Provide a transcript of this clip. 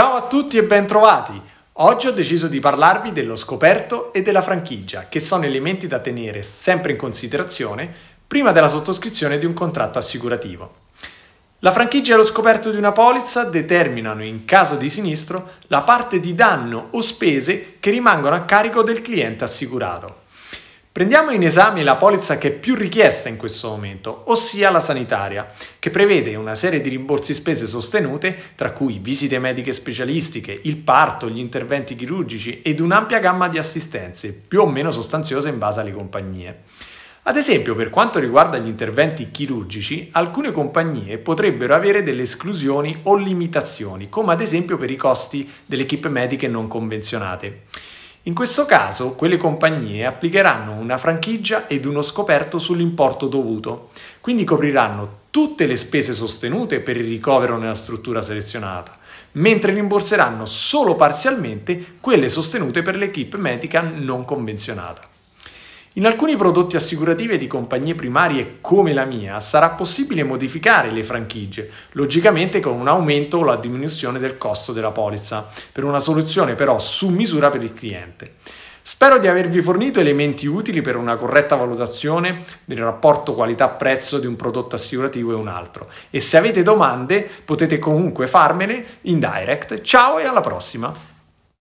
Ciao a tutti e bentrovati! Oggi ho deciso di parlarvi dello scoperto e della franchigia, che sono elementi da tenere sempre in considerazione prima della sottoscrizione di un contratto assicurativo. La franchigia e lo scoperto di una polizza determinano, in caso di sinistro, la parte di danno o spese che rimangono a carico del cliente assicurato. Prendiamo in esame la polizza che è più richiesta in questo momento, ossia la sanitaria, che prevede una serie di rimborsi spese sostenute, tra cui visite mediche specialistiche, il parto, gli interventi chirurgici ed un'ampia gamma di assistenze, più o meno sostanziose in base alle compagnie. Ad esempio, per quanto riguarda gli interventi chirurgici, alcune compagnie potrebbero avere delle esclusioni o limitazioni, come ad esempio per i costi delle equip mediche non convenzionate. In questo caso, quelle compagnie applicheranno una franchigia ed uno scoperto sull'importo dovuto, quindi copriranno tutte le spese sostenute per il ricovero nella struttura selezionata, mentre rimborseranno solo parzialmente quelle sostenute per l'equipe medica non convenzionata. In alcuni prodotti assicurativi di compagnie primarie come la mia sarà possibile modificare le franchigie, logicamente con un aumento o la diminuzione del costo della polizza, per una soluzione però su misura per il cliente. Spero di avervi fornito elementi utili per una corretta valutazione del rapporto qualità-prezzo di un prodotto assicurativo e un altro. E se avete domande potete comunque farmele in direct. Ciao e alla prossima!